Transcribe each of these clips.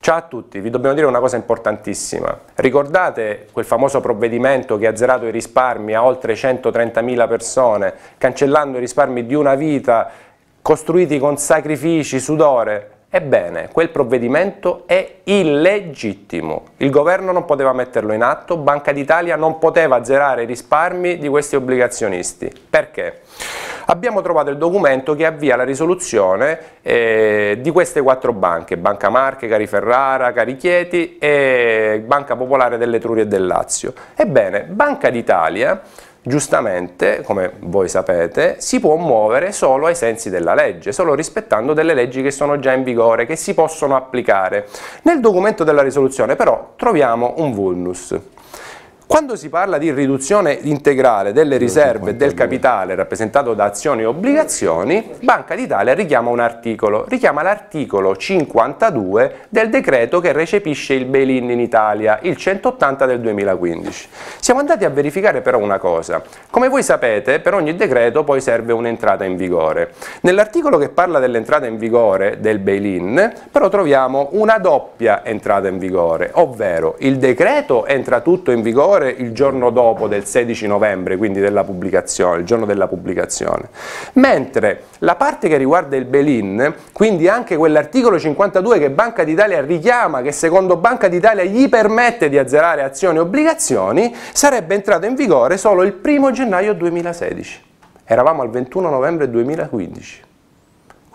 Ciao a tutti, vi dobbiamo dire una cosa importantissima. Ricordate quel famoso provvedimento che ha zerato i risparmi a oltre 130.000 persone, cancellando i risparmi di una vita, costruiti con sacrifici, sudore? Ebbene, quel provvedimento è illegittimo. Il governo non poteva metterlo in atto, Banca d'Italia non poteva zerare i risparmi di questi obbligazionisti. Perché? abbiamo trovato il documento che avvia la risoluzione eh, di queste quattro banche, Banca Marche, Cari Ferrara, Cari Chieti e Banca Popolare dell'Etruria e del Lazio. Ebbene, Banca d'Italia giustamente, come voi sapete, si può muovere solo ai sensi della legge, solo rispettando delle leggi che sono già in vigore, che si possono applicare. Nel documento della risoluzione però troviamo un vulnus. Quando si parla di riduzione integrale delle riserve del capitale rappresentato da azioni e obbligazioni, Banca d'Italia richiama un articolo, richiama l'articolo 52 del decreto che recepisce il bail-in in Italia, il 180 del 2015. Siamo andati a verificare però una cosa, come voi sapete per ogni decreto poi serve un'entrata in vigore. Nell'articolo che parla dell'entrata in vigore del bail-in però troviamo una doppia entrata in vigore, ovvero il decreto entra tutto in vigore superiore il giorno dopo del 16 novembre, quindi della pubblicazione, il giorno della pubblicazione. Mentre la parte che riguarda il Belin, quindi anche quell'articolo 52 che Banca d'Italia richiama, che secondo Banca d'Italia gli permette di azzerare azioni e obbligazioni, sarebbe entrato in vigore solo il 1 gennaio 2016. Eravamo al 21 novembre 2015.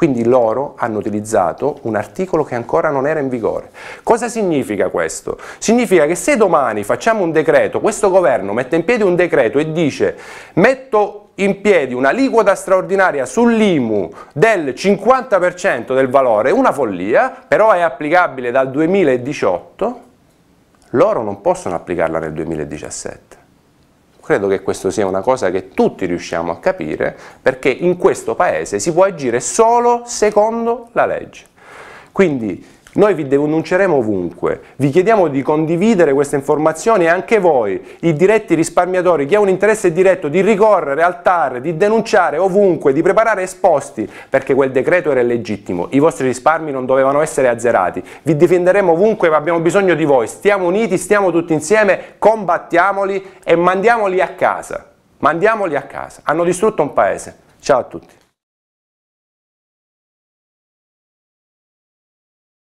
Quindi loro hanno utilizzato un articolo che ancora non era in vigore. Cosa significa questo? Significa che se domani facciamo un decreto, questo governo mette in piedi un decreto e dice metto in piedi un'aliquota straordinaria sull'IMU del 50% del valore, una follia, però è applicabile dal 2018, loro non possono applicarla nel 2017. Credo che questa sia una cosa che tutti riusciamo a capire perché in questo paese si può agire solo secondo la legge. Quindi noi vi denunceremo ovunque, vi chiediamo di condividere queste informazioni e anche voi, i diretti risparmiatori, chi ha un interesse diretto di ricorrere al TAR, di denunciare ovunque, di preparare esposti, perché quel decreto era illegittimo, i vostri risparmi non dovevano essere azzerati, vi difenderemo ovunque ma abbiamo bisogno di voi, stiamo uniti, stiamo tutti insieme, combattiamoli e mandiamoli a casa, mandiamoli a casa, hanno distrutto un paese. Ciao a tutti.